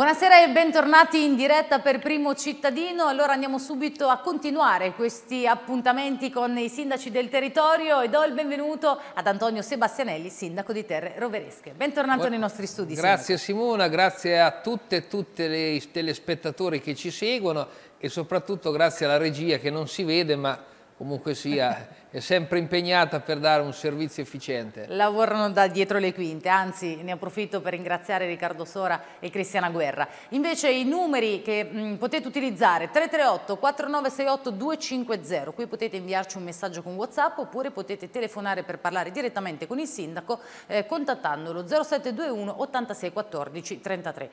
Buonasera e bentornati in diretta per Primo Cittadino. Allora andiamo subito a continuare questi appuntamenti con i sindaci del territorio e do il benvenuto ad Antonio Sebastianelli, sindaco di Terre Roveresche. Bentornato Bu nei nostri studi. Grazie sindaco. Simona, grazie a tutte e tutti i telespettatori che ci seguono e soprattutto grazie alla regia che non si vede ma comunque sia, è sempre impegnata per dare un servizio efficiente. Lavorano da dietro le quinte, anzi ne approfitto per ringraziare Riccardo Sora e Cristiana Guerra. Invece i numeri che mh, mm, potete utilizzare, 338 4968 250, qui potete inviarci un messaggio con Whatsapp oppure potete telefonare per parlare direttamente con il sindaco eh, contattandolo 0721 86 14 33.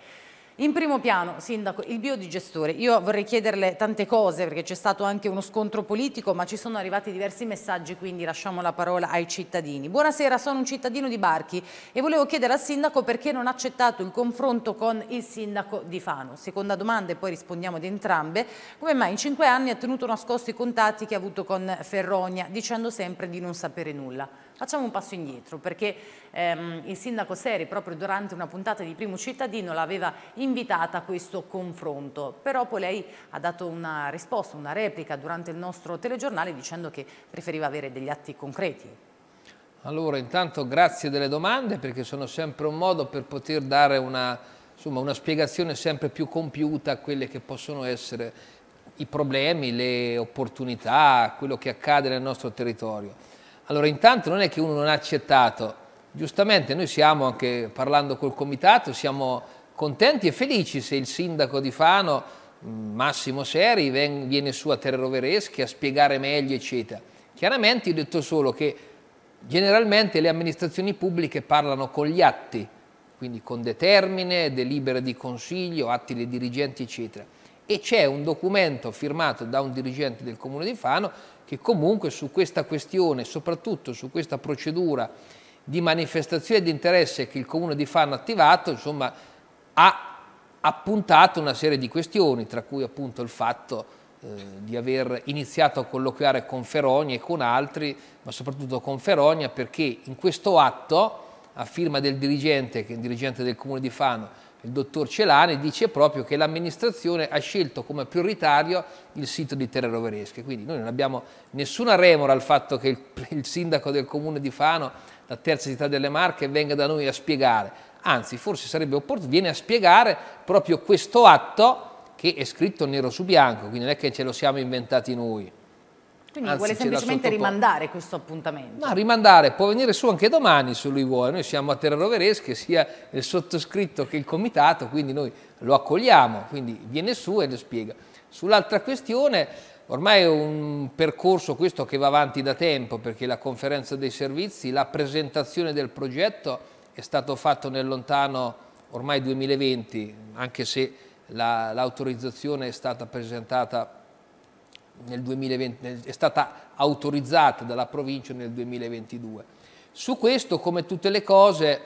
In primo piano, Sindaco, il biodigestore. Io vorrei chiederle tante cose perché c'è stato anche uno scontro politico ma ci sono arrivati diversi messaggi quindi lasciamo la parola ai cittadini. Buonasera, sono un cittadino di Barchi e volevo chiedere al Sindaco perché non ha accettato il confronto con il Sindaco di Fano. Seconda domanda e poi rispondiamo ad entrambe. Come mai in cinque anni ha tenuto nascosto i contatti che ha avuto con Ferronia dicendo sempre di non sapere nulla? Facciamo un passo indietro perché ehm, il sindaco Seri proprio durante una puntata di Primo Cittadino l'aveva invitata a questo confronto, però poi lei ha dato una risposta, una replica durante il nostro telegiornale dicendo che preferiva avere degli atti concreti. Allora, intanto grazie delle domande perché sono sempre un modo per poter dare una, insomma, una, spiegazione sempre più compiuta a quelli che possono essere i problemi, le opportunità, quello che accade nel nostro territorio. Allora intanto non è che uno non ha accettato, giustamente noi siamo anche parlando col comitato, siamo contenti e felici se il sindaco di Fano, mm, Massimo Seri, viene su a Terre Rovereschi a spiegare meglio eccetera. Chiaramente ho detto solo che generalmente le amministrazioni pubbliche parlano con gli atti, quindi con determine, delibere di consiglio, atti dei dirigenti eccetera. E c'è un documento firmato da un dirigente del comune di Fano che comunque su questa questione, soprattutto su questa procedura di manifestazione di interesse che il Comune di Fano ha attivato, insomma, ha appuntato una serie di questioni, tra cui appunto il fatto eh, di aver iniziato a colloquiare con Ferogna e con altri, ma soprattutto con Ferogna perché in questo atto, a firma del dirigente, che è il dirigente del Comune di Fano, il dottor Celani dice proprio che l'amministrazione ha scelto come prioritario il sito di Terre Roveresche, quindi noi non abbiamo nessuna remora al fatto che il, il sindaco del comune di Fano, la terza città delle Marche, venga da noi a spiegare, anzi forse sarebbe opportuno, viene a spiegare proprio questo atto che è scritto nero su bianco, quindi non è che ce lo siamo inventati noi. Quindi Anzi, ah, vuole semplicemente rimandare questo appuntamento. No, rimandare, può venire su anche domani se lui vuole. Noi siamo a Terra Roveresche, sia il sottoscritto che il comitato, quindi noi lo accogliamo, quindi viene su e lo spiega. Sull'altra questione, ormai è un percorso questo che va avanti da tempo, perché la conferenza dei servizi, la presentazione del progetto è stato fatto nel lontano ormai 2020, anche se l'autorizzazione la, è stata presentata nel 2020, è stata autorizzata dalla provincia nel 2022. Su questo, come tutte le cose,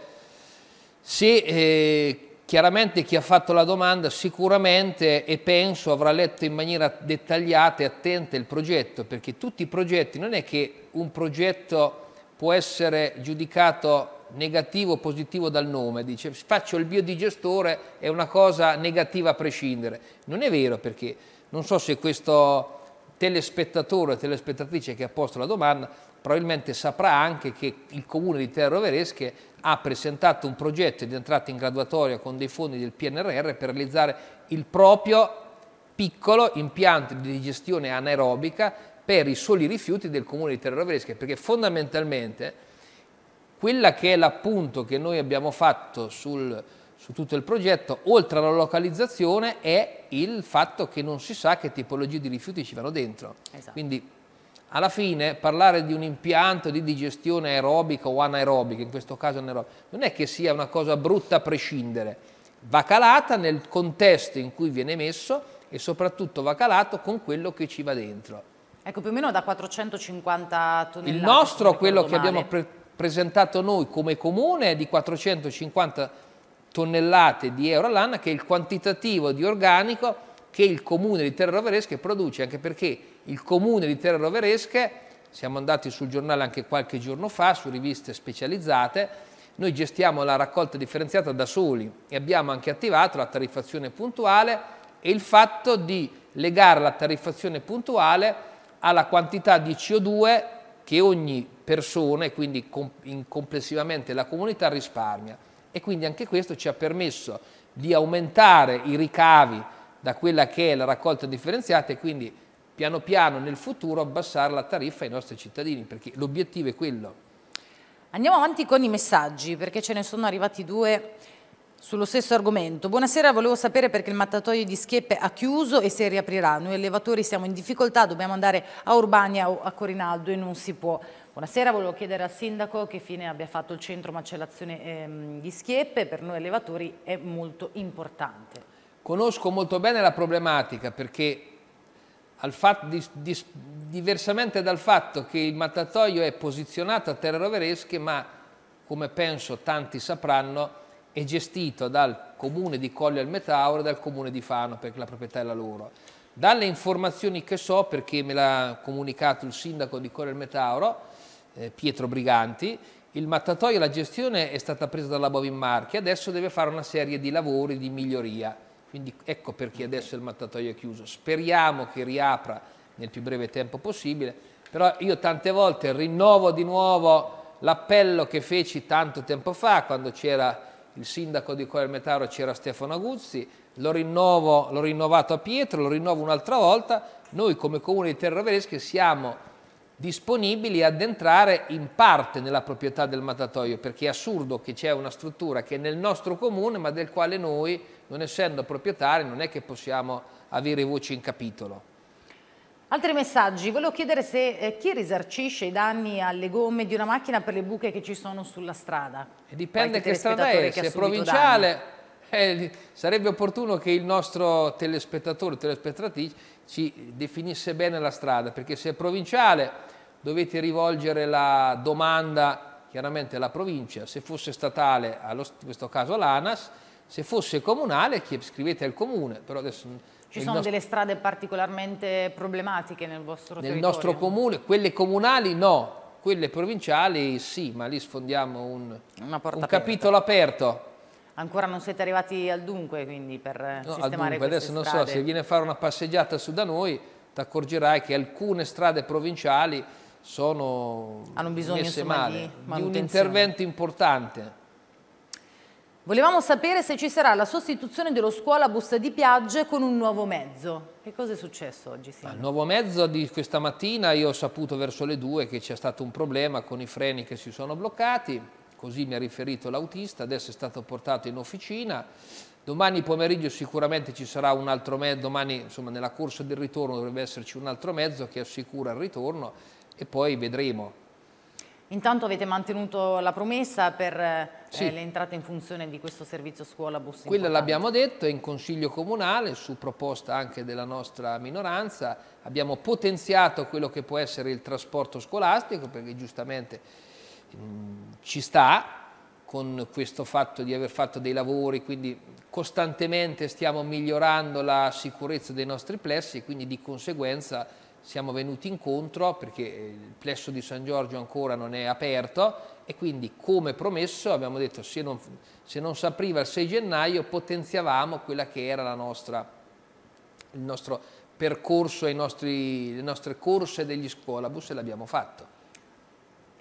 se eh, chiaramente chi ha fatto la domanda sicuramente e penso avrà letto in maniera dettagliata e attenta il progetto, perché tutti i progetti, non è che un progetto può essere giudicato negativo o positivo dal nome, dice faccio il biodigestore è una cosa negativa a prescindere. Non è vero perché non so se questo telespettatore o telespettatrice che ha posto la domanda probabilmente saprà anche che il comune di Terra Roveresche ha presentato un progetto di entrata in graduatoria con dei fondi del PNRR per realizzare il proprio piccolo impianto di digestione anaerobica per i soli rifiuti del comune di Terra Roveresche perché fondamentalmente quella che è l'appunto che noi abbiamo fatto sul su tutto il progetto, oltre alla localizzazione, è il fatto che non si sa che tipologie di rifiuti ci vanno dentro. Esatto. Quindi alla fine parlare di un impianto di digestione aerobica o anaerobica, in questo caso anaerobica, non è che sia una cosa brutta a prescindere, va calata nel contesto in cui viene messo e soprattutto va calato con quello che ci va dentro. Ecco, più o meno da 450 tonnellate. Il nostro, quello male. che abbiamo pre presentato noi come comune, è di 450 tonnellate tonnellate di euro all'anno, che è il quantitativo di organico che il comune di Terra Roveresche produce, anche perché il comune di Terra Roveresche, siamo andati sul giornale anche qualche giorno fa, su riviste specializzate, noi gestiamo la raccolta differenziata da soli e abbiamo anche attivato la tariffazione puntuale e il fatto di legare la tariffazione puntuale alla quantità di CO2 che ogni persona e quindi complessivamente la comunità risparmia e quindi anche questo ci ha permesso di aumentare i ricavi da quella che è la raccolta differenziata e quindi piano piano nel futuro abbassare la tariffa ai nostri cittadini perché l'obiettivo è quello. Andiamo avanti con i messaggi perché ce ne sono arrivati due sullo stesso argomento. Buonasera, volevo sapere perché il mattatoio di Schieppe ha chiuso e se riaprirà. Noi allevatori siamo in difficoltà, dobbiamo andare a Urbania o a Corinaldo e non si può. Buonasera, volevo chiedere al Sindaco che fine abbia fatto il centro macellazione ehm, di Schieppe, per noi allevatori è molto importante. Conosco molto bene la problematica perché fatto, di, di, diversamente dal fatto che il mattatoio è posizionato a Terre Roveresche ma come penso tanti sapranno è gestito dal comune di Colle al Metauro e dal comune di Fano perché la proprietà è la loro. Dalle informazioni che so, perché me l'ha comunicato il sindaco di Corel Metauro, eh, Pietro Briganti, il mattatoio e la gestione è stata presa dalla Bovin Marche, adesso deve fare una serie di lavori di miglioria. Quindi ecco perché adesso il mattatoio è chiuso. Speriamo che riapra nel più breve tempo possibile, però io tante volte rinnovo di nuovo l'appello che feci tanto tempo fa, quando c'era il sindaco di Metauro, c'era Stefano Aguzzi, lo, rinnovo, l'ho rinnovato a Pietro, lo rinnovo un'altra volta, noi come Comune di Terra Veresche siamo disponibili ad entrare in parte nella proprietà del mattatoio, perché è assurdo che c'è una struttura che è nel nostro comune, ma del quale noi, non essendo proprietari, non è che possiamo avere voce in capitolo. Altri messaggi, volevo chiedere se eh, chi risarcisce i danni alle gomme di una macchina per le buche che ci sono sulla strada? E dipende che strada è, se è provinciale danni eh, sarebbe opportuno che il nostro telespettatore o telespettatrice ci definisse bene la strada, perché se è provinciale dovete rivolgere la domanda chiaramente alla provincia, se fosse statale, allo, in questo caso all'ANAS, se fosse comunale scrivete al comune. Adesso, Ci sono nostro, delle strade particolarmente problematiche nel vostro nel territorio? Nel nostro comune, quelle comunali no, quelle provinciali sì, ma lì sfondiamo un, un capitolo aperto ancora non siete arrivati al dunque quindi per eh, no, sistemare dunque, adesso non so se viene a fare una passeggiata su da noi ti accorgerai che alcune strade provinciali sono hanno bisogno messe insomma, male, di, di un intervento importante Volevamo sapere se ci sarà la sostituzione dello scuolabus di Piagge con un nuovo mezzo. Che cosa è successo oggi? Il nuovo mezzo di questa mattina io ho saputo verso le due che c'è stato un problema con i freni che si sono bloccati così mi ha riferito l'autista, adesso è stato portato in officina, domani pomeriggio sicuramente ci sarà un altro mezzo, domani insomma nella corsa del ritorno dovrebbe esserci un altro mezzo che assicura il ritorno e poi vedremo. Intanto avete mantenuto la promessa per eh, sì. eh, l'entrata in funzione di questo servizio scuola bus. Quello l'abbiamo detto in consiglio comunale su proposta anche della nostra minoranza. Abbiamo potenziato quello che può essere il trasporto scolastico perché giustamente Mm, ci sta con questo fatto di aver fatto dei lavori, quindi costantemente stiamo migliorando la sicurezza dei nostri plessi, e quindi di conseguenza siamo venuti incontro perché il plesso di San Giorgio ancora non è aperto e quindi come promesso abbiamo detto se non, se non si apriva il 6 gennaio potenziavamo quella che era nostra, il nostro percorso, nostri, le nostre corse degli scuolabus e l'abbiamo fatto.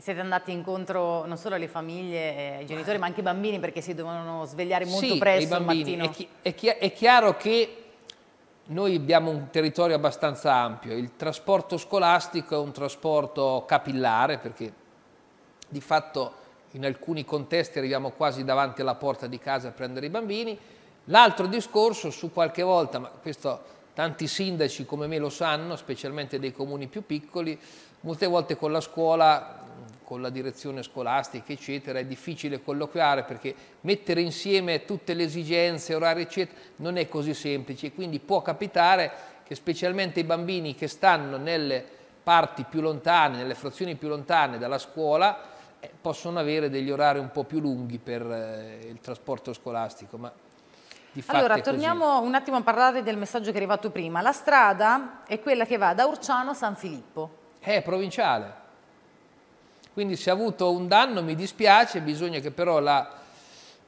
Siete andati incontro non solo alle famiglie, ai genitori, ma anche ai bambini perché si dovevano svegliare molto sì, presto al mattino. È, chi, è, chi, è chiaro che noi abbiamo un territorio abbastanza ampio, il trasporto scolastico è un trasporto capillare perché di fatto in alcuni contesti arriviamo quasi davanti alla porta di casa a prendere i bambini. L'altro discorso su qualche volta, ma questo tanti sindaci come me lo sanno, specialmente dei comuni più piccoli, molte volte con la scuola con la direzione scolastica, eccetera, è difficile colloquiare perché mettere insieme tutte le esigenze, orari, eccetera, non è così semplice. E quindi può capitare che specialmente i bambini che stanno nelle parti più lontane, nelle frazioni più lontane dalla scuola, eh, possono avere degli orari un po' più lunghi per eh, il trasporto scolastico. Ma di allora, torniamo un attimo a parlare del messaggio che è arrivato prima. La strada è quella che va da Urciano a San Filippo. Eh, è provinciale. Quindi se ha avuto un danno mi dispiace, bisogna che però la,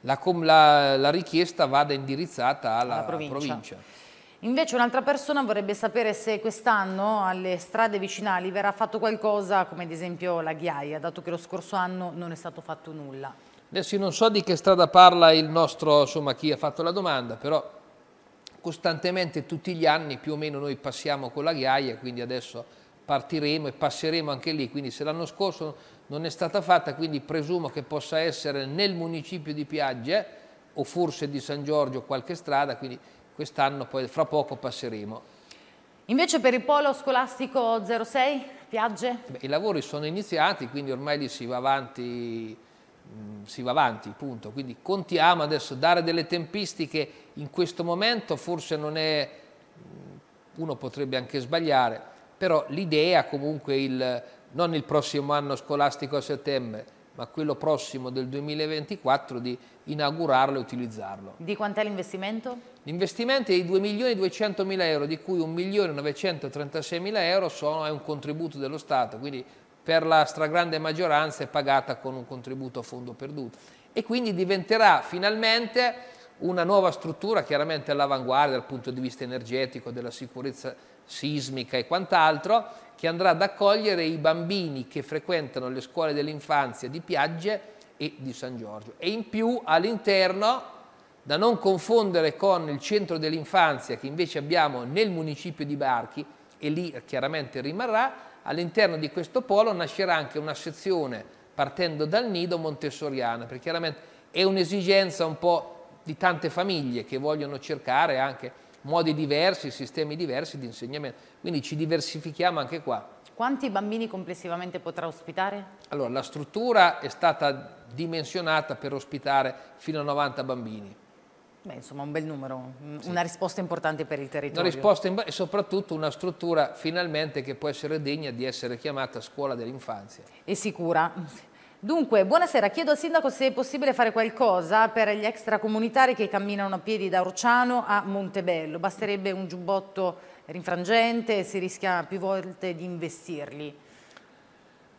la, la, la richiesta vada indirizzata alla, alla provincia. provincia. Invece un'altra persona vorrebbe sapere se quest'anno alle strade vicinali verrà fatto qualcosa come ad esempio la Ghiaia, dato che lo scorso anno non è stato fatto nulla. Adesso io non so di che strada parla il nostro, insomma chi ha fatto la domanda, però costantemente tutti gli anni più o meno noi passiamo con la Ghiaia, quindi adesso partiremo e passeremo anche lì, quindi se l'anno scorso non è stata fatta, quindi presumo che possa essere nel municipio di Piagge o forse di San Giorgio qualche strada, quindi quest'anno poi fra poco passeremo. Invece per il polo scolastico 06, Piagge? Beh, I lavori sono iniziati, quindi ormai lì si va avanti, mm, si va avanti, punto. Quindi contiamo adesso dare delle tempistiche in questo momento, forse non è, mm, uno potrebbe anche sbagliare, però l'idea comunque il non il prossimo anno scolastico a settembre, ma quello prossimo del 2024 di inaugurarlo e utilizzarlo. Di quant'è l'investimento? L'investimento è di 2.200.000 euro, di cui 1.936.000 euro sono, è un contributo dello Stato, quindi per la stragrande maggioranza è pagata con un contributo a fondo perduto. E quindi diventerà finalmente una nuova struttura chiaramente all'avanguardia dal punto di vista energetico, della sicurezza sismica e quant'altro, che andrà ad accogliere i bambini che frequentano le scuole dell'infanzia di Piagge e di San Giorgio. E in più all'interno, da non confondere con il centro dell'infanzia che invece abbiamo nel municipio di Barchi, e lì chiaramente rimarrà, all'interno di questo polo nascerà anche una sezione partendo dal nido montessoriana, perché chiaramente è un'esigenza un po' di tante famiglie che vogliono cercare anche modi diversi, sistemi diversi di insegnamento. Quindi ci diversifichiamo anche qua. Quanti bambini complessivamente potrà ospitare? Allora, la struttura è stata dimensionata per ospitare fino a 90 bambini. Beh, insomma, un bel numero, sì. una risposta importante per il territorio. Una risposta e soprattutto una struttura finalmente che può essere degna di essere chiamata scuola dell'infanzia. E sicura. Dunque, buonasera, chiedo al sindaco se è possibile fare qualcosa per gli extracomunitari che camminano a piedi da Orciano a Montebello. Basterebbe un giubbotto rinfrangente e si rischia più volte di investirli.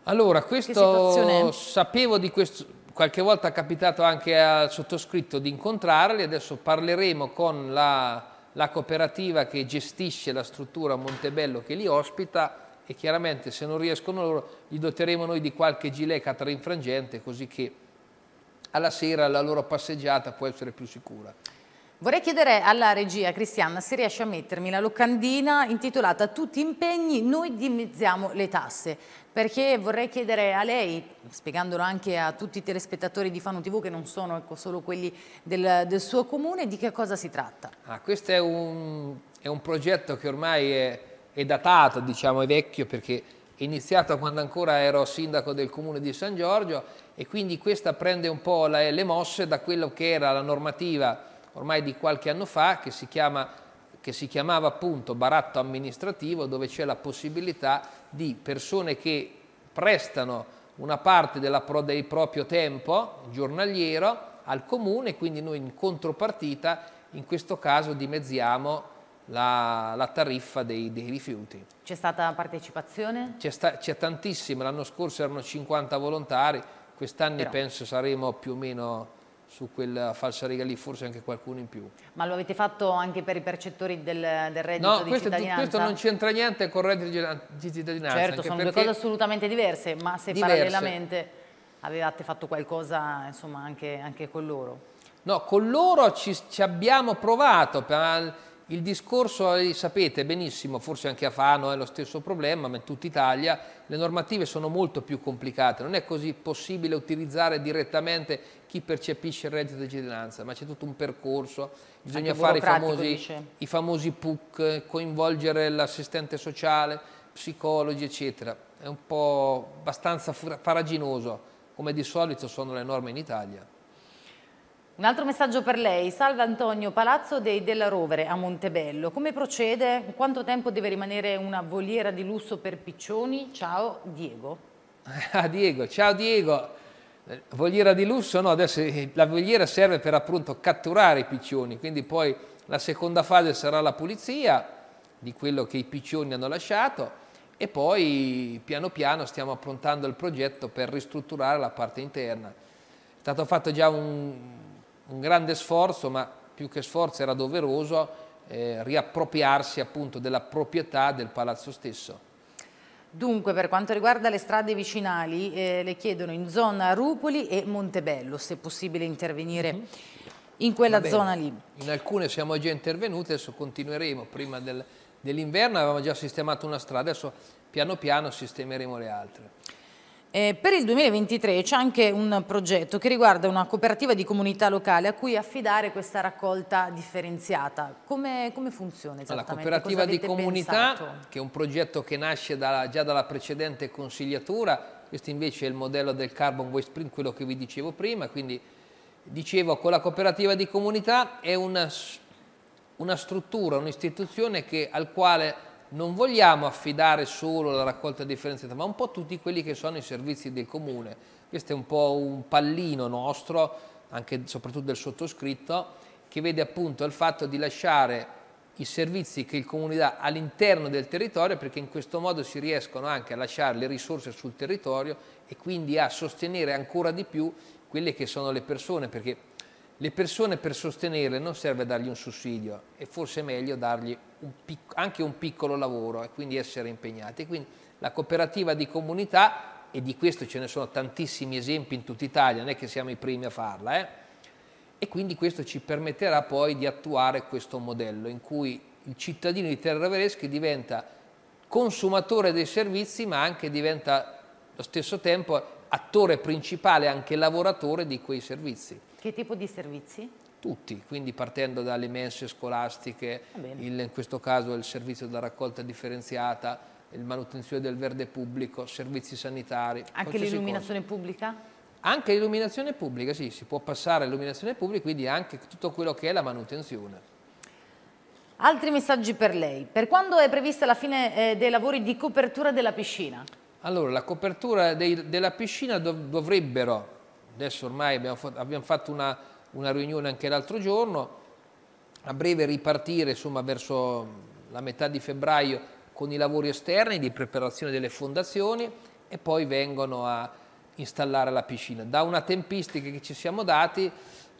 Allora, questo sapevo di questo, qualche volta è capitato anche al sottoscritto di incontrarli, adesso parleremo con la, la cooperativa che gestisce la struttura Montebello che li ospita e chiaramente se non riescono loro gli doteremo noi di qualche gilet infrangente così che alla sera la loro passeggiata può essere più sicura. Vorrei chiedere alla regia Cristiana se riesce a mettermi la locandina intitolata Tutti impegni, noi dimezziamo le tasse perché vorrei chiedere a lei, spiegandolo anche a tutti i telespettatori di Fano TV che non sono ecco, solo quelli del, del, suo comune, di che cosa si tratta. Ah, questo è un, è un progetto che ormai è, è datato, diciamo è vecchio perché è iniziato quando ancora ero sindaco del comune di San Giorgio e quindi questa prende un po' le mosse da quello che era la normativa ormai di qualche anno fa che si, chiama, che si chiamava appunto baratto amministrativo dove c'è la possibilità di persone che prestano una parte pro, del proprio tempo giornaliero al comune quindi noi in contropartita in questo caso dimezziamo la, la tariffa dei, dei rifiuti. C'è stata partecipazione? C'è, sta, tantissima, l'anno scorso erano 50 volontari, quest'anno Però... penso saremo più o meno su quella falsa riga lì, forse anche qualcuno in più. Ma lo avete fatto anche per i percettori del, del reddito no, di questo, cittadinanza? No, questo non c'entra niente con il reddito di cittadinanza. Certo, sono due cose assolutamente diverse, ma se diverse. parallelamente avevate fatto qualcosa insomma, anche, anche, con loro. No, con loro ci, ci abbiamo provato, per, il discorso, eh, sapete benissimo, forse anche a Fano è lo stesso problema, ma in tutta Italia le normative sono molto più complicate, non è così possibile utilizzare direttamente chi percepisce il reddito di cittadinanza, ma c'è tutto un percorso, bisogna fare i famosi, i famosi PUC, eh, coinvolgere l'assistente sociale, psicologi, eccetera. È un po' abbastanza faraginoso, come di solito sono le norme in Italia. Un altro messaggio per lei. Salve Antonio, Palazzo dei Della Rovere a Montebello. Come procede? Quanto tempo deve rimanere una voliera di lusso per piccioni? Ciao Diego. Ah Diego, ciao Diego. Vogliera di lusso? No, adesso eh, la vogliera serve per appunto catturare i piccioni, quindi poi la seconda fase sarà la pulizia di quello che i piccioni hanno lasciato e poi piano piano stiamo approntando il progetto per ristrutturare la parte interna. È stato fatto già un, un grande sforzo, ma più che sforzo era doveroso, eh, riappropriarsi appunto della proprietà del palazzo stesso. Dunque, per quanto riguarda le strade vicinali, eh, le chiedono in zona Rupoli e Montebello, se è possibile intervenire mm -hmm. in quella Vabbè, zona lì. In alcune siamo già intervenuti, adesso continueremo. Prima del, dell'inverno avevamo già sistemato una strada, adesso piano piano sistemeremo le altre. Eh, per il 2023 c'è anche un progetto che riguarda una cooperativa di comunità locale a cui affidare questa raccolta differenziata. Come, come funziona esattamente? La cooperativa di comunità, pensato? che è un progetto che nasce da, già dalla precedente consigliatura, questo invece è il modello del Carbon Waste Print, quello che vi dicevo prima, quindi dicevo con la cooperativa di comunità è una, una struttura, un'istituzione al quale non vogliamo affidare solo la raccolta differenziata, ma un po' tutti quelli che sono i servizi del comune. Questo è un po' un pallino nostro, anche soprattutto del sottoscritto, che vede appunto il fatto di lasciare i servizi che il comune dà all'interno del territorio perché in questo modo si riescono anche a lasciare le risorse sul territorio e quindi a sostenere ancora di più quelle che sono le persone perché le persone per sostenerle non serve dargli un sussidio, è forse meglio dargli un anche un piccolo lavoro e quindi essere impegnati. Quindi la cooperativa di comunità, e di questo ce ne sono tantissimi esempi in tutta Italia, non è che siamo i primi a farla, eh? e quindi questo ci permetterà poi di attuare questo modello in cui il cittadino di Terra Terravereschi diventa consumatore dei servizi ma anche diventa allo stesso tempo attore principale, anche lavoratore di quei servizi. Che tipo di servizi? Tutti, quindi partendo dalle mense scolastiche, il, in questo caso il servizio della raccolta differenziata, il manutenzione del verde pubblico, servizi sanitari. Anche l'illuminazione pubblica? Anche l'illuminazione pubblica, sì, si può passare all'illuminazione pubblica, quindi anche tutto quello che è la manutenzione. Altri messaggi per lei. Per quando è prevista la fine eh, dei lavori di copertura della piscina? Allora, la copertura dei, della piscina dov dovrebbero adesso ormai abbiamo, abbiamo fatto una, una, riunione anche l'altro giorno, a breve ripartire insomma, verso la metà di febbraio con i lavori esterni di preparazione delle fondazioni e poi vengono a installare la piscina. Da una tempistica che ci siamo dati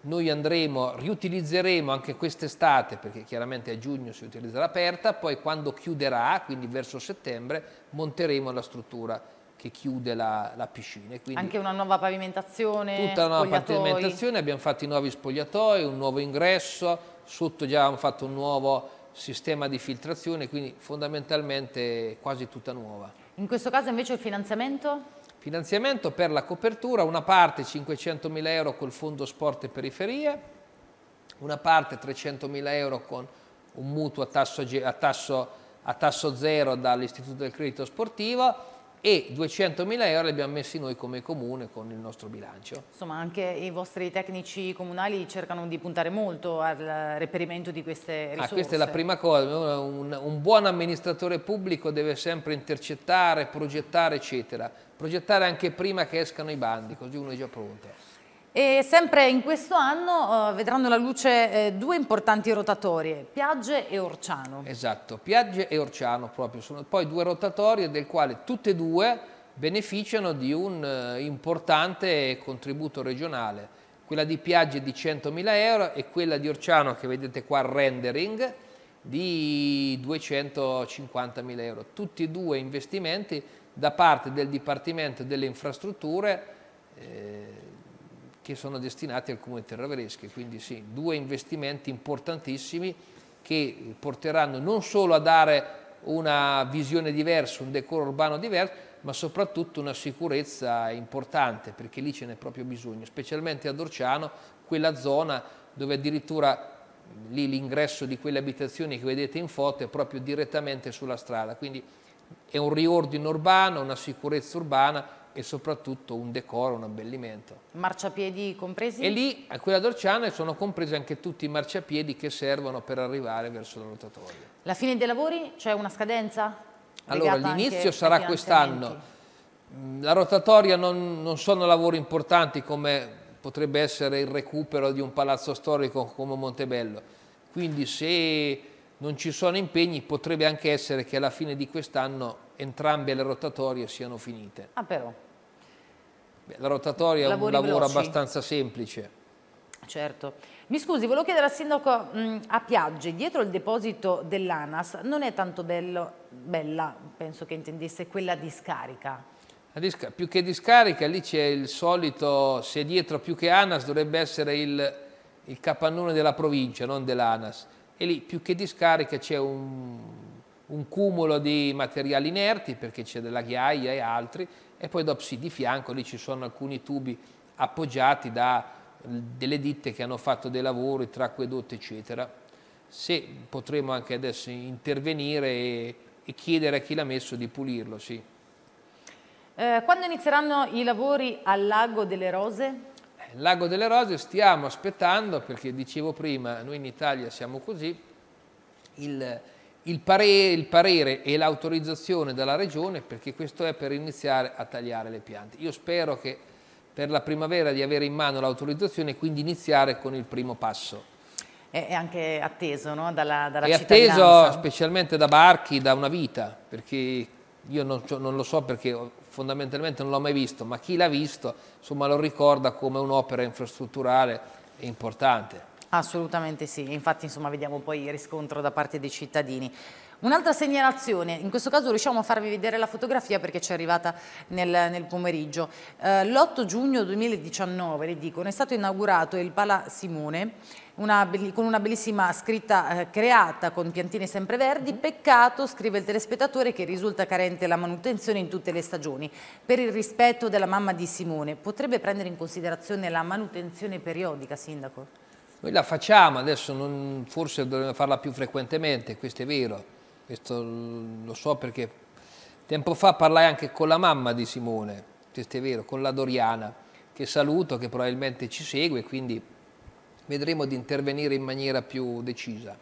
noi andremo, riutilizzeremo anche quest'estate, perché chiaramente a giugno si utilizzerà aperta, poi quando chiuderà, quindi verso settembre, monteremo la struttura che chiude la, la piscina. Quindi Anche una nuova pavimentazione, Tutta una nuova pavimentazione, abbiamo fatto i nuovi spogliatoi, un nuovo ingresso, sotto già abbiamo fatto un nuovo sistema di filtrazione, quindi fondamentalmente quasi tutta nuova. In questo caso invece il finanziamento? Finanziamento per la copertura, una parte 500.000 euro col fondo sport e periferie, una parte 300.000 euro con un mutuo a tasso, a tasso, a tasso zero dall'Istituto del Credito Sportivo e 200.000 euro li abbiamo messi noi come comune con il nostro bilancio. Insomma anche i vostri tecnici comunali cercano di puntare molto al reperimento di queste ah, risorse. Ah, questa è la prima cosa, un, un buon amministratore pubblico deve sempre intercettare, progettare eccetera, progettare anche prima che escano i bandi così uno è già pronto. E sempre in questo anno uh, vedranno la luce eh, due importanti rotatorie, Piagge e Orciano. Esatto, Piagge e Orciano proprio, sono poi due rotatorie del quale tutte e due beneficiano di un eh, importante contributo regionale, quella di Piagge di 100.000 euro e quella di Orciano che vedete qua al rendering di 250.000 euro. Tutti e due investimenti da parte del Dipartimento delle Infrastrutture eh, che sono destinati al comune di Terraveresche. Quindi sì, due investimenti importantissimi che porteranno non solo a dare una visione diversa, un decoro urbano diverso, ma soprattutto una sicurezza importante, perché lì ce n'è proprio bisogno, specialmente a Dorciano, quella zona dove addirittura lì l'ingresso di quelle abitazioni che vedete in foto è proprio direttamente sulla strada, quindi è un riordino urbano, una sicurezza urbana e soprattutto un decoro, un abbellimento. Marciapiedi compresi? E lì, a quella Dorciana, sono compresi anche tutti i marciapiedi che servono per arrivare verso la rotatoria. La fine dei lavori? C'è una scadenza? Allora, l'inizio sarà quest'anno. Mm, la rotatoria non, non sono lavori importanti come potrebbe essere il recupero di un palazzo storico come Montebello. Quindi se non ci sono impegni potrebbe anche essere che alla fine di quest'anno entrambe le rotatorie siano finite. Ah però la rotatoria Lavori è un lavoro veloci. abbastanza semplice. Certo. Mi scusi, volevo chiedere al sindaco mh, a Piagge, dietro il deposito dell'ANAS non è tanto bello, bella, penso che intendesse, quella discarica? Disca più che discarica, lì c'è il solito, se dietro più che ANAS dovrebbe essere il, il capannone della provincia, non dell'ANAS. E lì più che discarica c'è un un cumulo di materiali inerti perché c'è della ghiaia e altri e poi dopo sì, di fianco lì ci sono alcuni tubi appoggiati da eh, delle ditte che hanno fatto dei lavori, tra acquedotti eccetera. Se potremo anche adesso intervenire e, e chiedere a chi l'ha messo di pulirlo, sì. Eh, quando inizieranno i lavori al Lago delle Rose? Eh, il Lago delle Rose stiamo aspettando perché dicevo prima, noi in Italia siamo così, il, il parere, il parere e l'autorizzazione dalla Regione perché questo è per iniziare a tagliare le piante. Io spero che per la primavera di avere in mano l'autorizzazione e quindi iniziare con il primo passo. È anche atteso no? dalla, dalla è atteso specialmente da Barchi da una vita, perché io non, non lo so perché fondamentalmente non l'ho mai visto, ma chi l'ha visto insomma, lo ricorda come un'opera infrastrutturale importante. Assolutamente sì, infatti insomma, vediamo poi il riscontro da parte dei cittadini. Un'altra segnalazione, in questo caso riusciamo a farvi vedere la fotografia perché ci è arrivata nel, nel pomeriggio. Eh, L'8 giugno 2019, le dicono, è stato inaugurato il Pala Simone una, con una bellissima scritta eh, creata con piantine sempreverdi. Mm-hmm. Peccato, scrive il telespettatore, che risulta carente la manutenzione in tutte le stagioni. Per il rispetto della mamma di Simone, potrebbe prendere in considerazione la manutenzione periodica, Sindaco? Noi la facciamo, adesso non, forse dovremmo farla più frequentemente, questo è vero, questo mm, lo so perché tempo fa parlai anche con la mamma di Simone, questo è vero, con la Doriana, che saluto, che probabilmente ci segue, quindi vedremo di intervenire in maniera più decisa.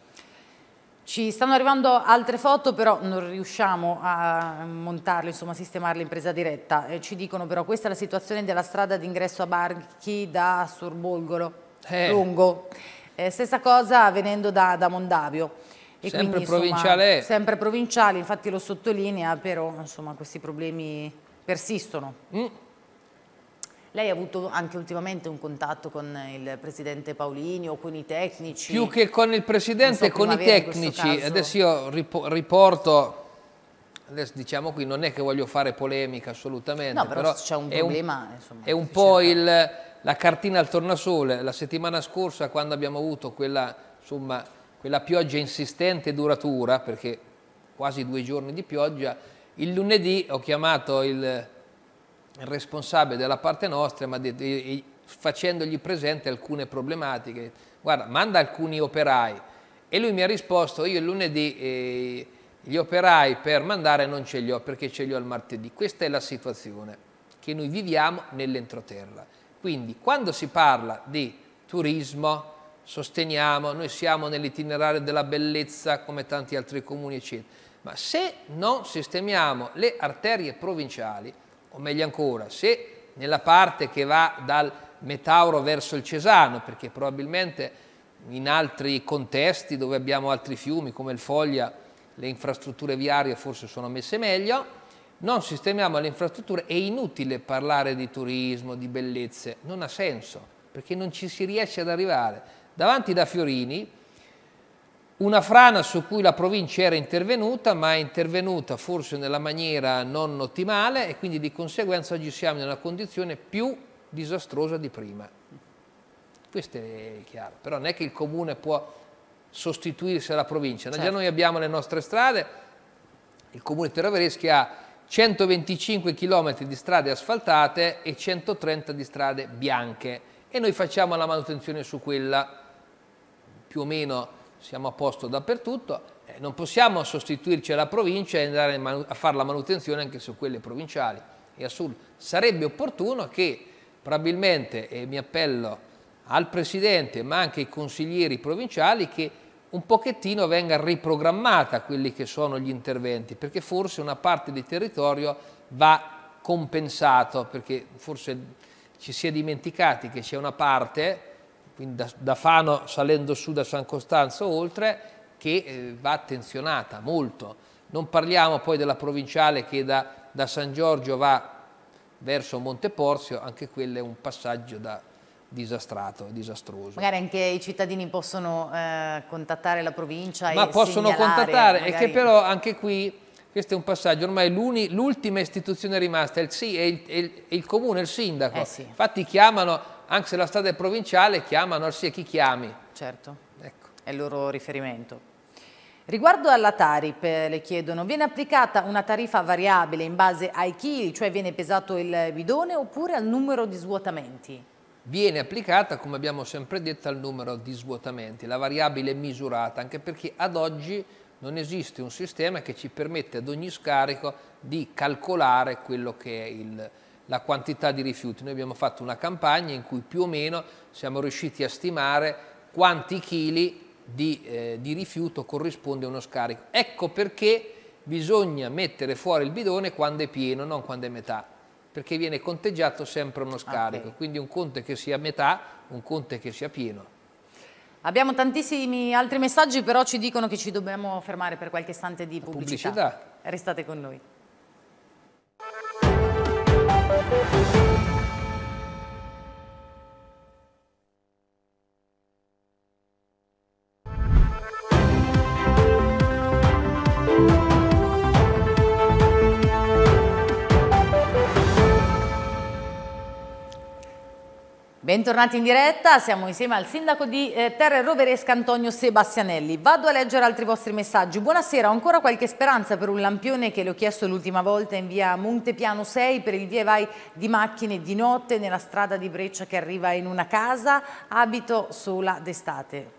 Ci stanno arrivando altre foto, però non riusciamo a mm, montarle, insomma, a sistemarle in presa diretta. ci dicono però questa è la situazione della strada d'ingresso a Barchi da Sorbolgolo eh. lungo. Eh, stessa cosa venendo da, da Mondavio. E sempre quindi, provinciale. Insomma, sempre provinciale, infatti lo sottolinea, però insomma, questi problemi persistono. Mm. Lei ha avuto anche ultimamente un contatto con il presidente Paolini o con i tecnici? Più che con il presidente, so, con i tecnici. Adesso io riporto adesso diciamo qui non è che voglio fare polemica assolutamente, no, però, però c'è un problema, è un, insomma, è un po' il la cartina al tornasole la settimana scorsa quando abbiamo avuto quella, insomma, quella pioggia insistente e duratura, perché quasi due giorni di pioggia, il lunedì ho chiamato il responsabile della parte nostra ma facendogli presente alcune problematiche. Guarda, manda alcuni operai. E lui mi ha risposto, io il lunedì eh, gli operai per mandare non ce li ho perché ce li ho il martedì. Questa è la situazione che noi viviamo nell'entroterra. Quindi quando si parla di turismo, sosteniamo, noi siamo nell'itinerario della bellezza come tanti altri comuni, eccetera, ma se non sistemiamo le arterie provinciali, o meglio ancora, se nella parte che va dal Metauro verso il Cesano, perché probabilmente in altri contesti dove abbiamo altri fiumi come il Foglia le infrastrutture viarie forse sono messe meglio, non sistemiamo le infrastrutture è inutile parlare di turismo, di bellezze, non ha senso, perché non ci si riesce ad arrivare. Davanti da Fiorini, una frana su cui la provincia era intervenuta, ma è intervenuta forse nella maniera non ottimale e quindi di conseguenza oggi siamo in una condizione più disastrosa di prima. Questo è chiaro, però non è che il comune può sostituirsi alla provincia, certo. già noi abbiamo le nostre strade, il comune Terravereschi ha 125 km di strade asfaltate e 130 di strade bianche e noi facciamo la manutenzione su quella più o meno siamo a posto dappertutto eh, non possiamo sostituirci alla provincia e andare a fare la manutenzione anche su quelle provinciali è assurdo sarebbe opportuno che probabilmente e mi appello al presidente ma anche ai consiglieri provinciali che un pochettino venga riprogrammata quelli che sono gli interventi, perché forse una parte di territorio va compensato, perché forse ci si è dimenticati che c'è una parte, quindi da, da, Fano salendo su da San Costanzo oltre, che eh, va attenzionata molto. Non parliamo poi della provinciale che da, da San Giorgio va verso Monteporzio, anche quello è un passaggio da disastrato, disastroso. Magari anche i cittadini possono eh, contattare la provincia Ma possono contattare, magari... e che però anche qui, questo è un passaggio, ormai l'ultima istituzione rimasta è il, è, il, è, il, è il, comune, il sindaco. Eh sì. Infatti chiamano, anche se la strada è provinciale, chiamano al sia chi chiami. Certo, ecco. è il loro riferimento. Riguardo alla Tarip, le chiedono, viene applicata una tariffa variabile in base ai chili, cioè viene pesato il bidone oppure al numero di svuotamenti? viene applicata, come abbiamo sempre detto, al numero di svuotamenti, la variabile misurata, anche perché ad oggi non esiste un sistema che ci permette ad ogni scarico di calcolare quello che è il, la quantità di rifiuti. Noi abbiamo fatto una campagna in cui più o meno siamo riusciti a stimare quanti chili di, eh, di rifiuto corrisponde a uno scarico. Ecco perché bisogna mettere fuori il bidone quando è pieno, non quando è metà perché viene conteggiato sempre uno scarico, okay. quindi un conto che sia a metà, un conto che sia pieno. Abbiamo tantissimi altri messaggi, però ci dicono che ci dobbiamo fermare per qualche istante di pubblicità. pubblicità. Restate con noi. Bentornati in diretta, siamo insieme al sindaco di eh, Terre Roveresca Antonio Sebastianelli. Vado a leggere altri vostri messaggi. Buonasera, ho ancora qualche speranza per un lampione che le ho chiesto l'ultima volta in via Montepiano 6 per il via vai di macchine di notte nella strada di Breccia che arriva in una casa. Abito sola d'estate.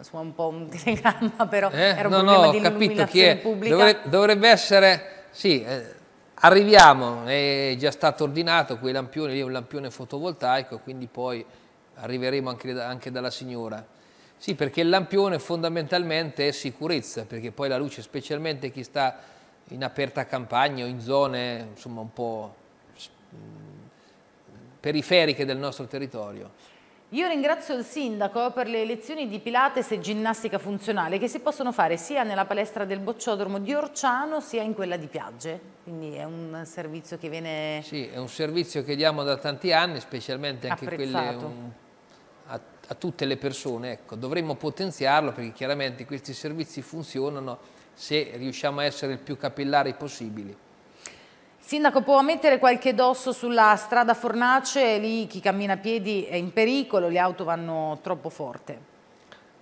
Suona un po' un telegramma però, eh, era un no, problema no, di illuminazione pubblica. Dovrebbe, dovrebbe essere, sì... Eh Arriviamo, è già stato ordinato quei lampioni, lì è un lampione fotovoltaico, quindi poi arriveremo anche, anche dalla signora. Sì, perché il lampione fondamentalmente è sicurezza, perché poi la luce, specialmente chi sta in aperta campagna o in zone insomma, un po' mm, periferiche del nostro territorio. Io ringrazio il sindaco per le lezioni di Pilates e ginnastica funzionale che si possono fare sia nella palestra del bocciodromo di Orciano sia in quella di Piagge. Quindi è un servizio che viene... Sì, è un servizio che diamo da tanti anni, specialmente anche quelle un, a, a, tutte le persone. Ecco, dovremmo potenziarlo perché chiaramente questi servizi funzionano se riusciamo a essere il più capillari possibili. Sindaco, può mettere qualche dosso sulla strada Fornace? Lì chi cammina a piedi è in pericolo, le auto vanno troppo forte.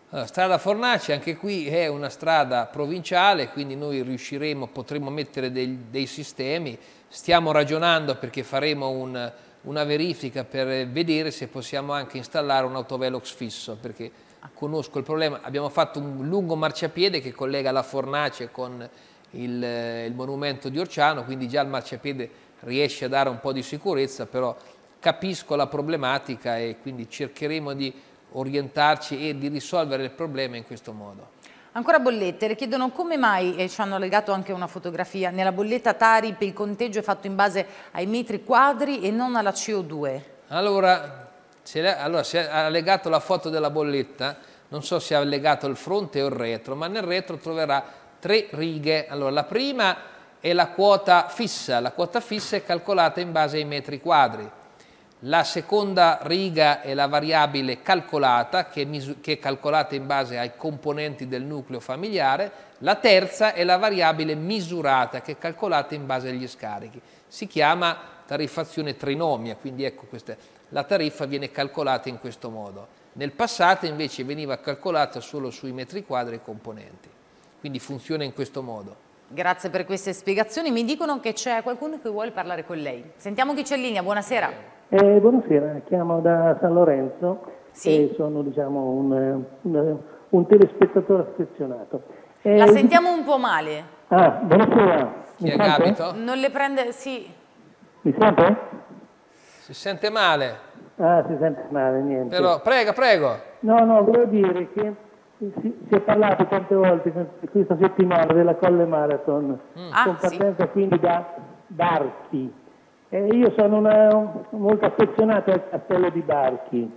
La eh, strada Fornace anche qui è una strada provinciale, quindi noi riusciremo, potremo mettere dei, dei sistemi. Stiamo ragionando perché faremo un, una verifica per vedere se possiamo anche installare un autovelox fisso, perché conosco il problema. Abbiamo fatto un lungo marciapiede che collega la Fornace con il, eh, il monumento di Orciano, quindi già il marciapiede riesce a dare un po' di sicurezza, però capisco la problematica e quindi cercheremo di orientarci e di risolvere il problema in questo modo. Ancora bollette, le chiedono come mai, e ci hanno legato anche una fotografia, nella bolletta Tarip il conteggio è fatto in base ai metri quadri e non alla CO2. Allora, se, allora, se ha legato la foto della bolletta, non so se ha legato il fronte o il retro, ma nel retro troverà tre righe. Allora, la prima è la quota fissa, la quota fissa è calcolata in base ai metri quadri. La seconda riga è la variabile calcolata, che è, che è, calcolata in base ai componenti del nucleo familiare. La terza è la variabile misurata, che è calcolata in base agli scarichi. Si chiama tariffazione trinomia, quindi ecco questa, la tariffa viene calcolata in questo modo. Nel passato invece veniva calcolata solo sui metri quadri e componenti. Quindi funziona in questo modo. Grazie per queste spiegazioni. Mi dicono che c'è qualcuno che vuole parlare con lei. Sentiamo chi c'è in linea. Buonasera. Eh, buonasera, chiamo da San Lorenzo sì. e sono diciamo, un, un, un, telespettatore affezionato. Eh, La sentiamo un po' male. Ah, buonasera. Mi chi capito? Non le prende, sì. Mi sente? Si sente male. Ah, si sente male, niente. Però, prego, prego. No, no, volevo dire che si, si, è parlato tante volte questa settimana della Colle Marathon, mm. ah, con partenza sì. quindi da Barchi. Eh, io sono una, molto affezionato al castello di Barchi,